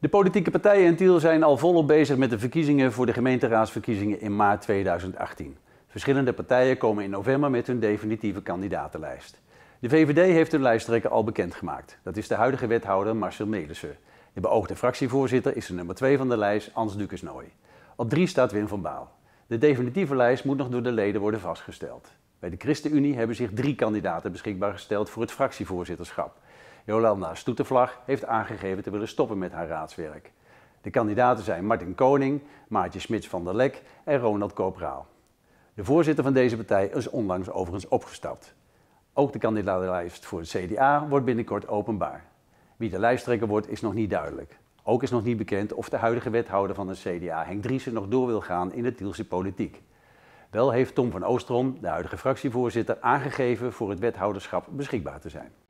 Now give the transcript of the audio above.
De politieke partijen in Tiel zijn al volop bezig met de verkiezingen voor de gemeenteraadsverkiezingen in maart 2018. Verschillende partijen komen in november met hun definitieve kandidatenlijst. De VVD heeft hun lijsttrekker al bekendgemaakt. Dat is de huidige wethouder Marcel Melissen. De beoogde fractievoorzitter is de nummer 2 van de lijst, Ans Dukesnooi. Op 3 staat Wim van Baal. De definitieve lijst moet nog door de leden worden vastgesteld. Bij de ChristenUnie hebben zich drie kandidaten beschikbaar gesteld voor het fractievoorzitterschap. Jolanda Stoetervlag heeft aangegeven te willen stoppen met haar raadswerk. De kandidaten zijn Martin Koning, Maartje Smits van der Lek en Ronald Koopraal. De voorzitter van deze partij is onlangs overigens opgestapt. Ook de kandidatenlijst voor het CDA wordt binnenkort openbaar. Wie de lijsttrekker wordt is nog niet duidelijk. Ook is nog niet bekend of de huidige wethouder van het CDA, Henk Driessen, nog door wil gaan in de Tielse politiek. Wel heeft Tom van Oostrom, de huidige fractievoorzitter, aangegeven voor het wethouderschap beschikbaar te zijn.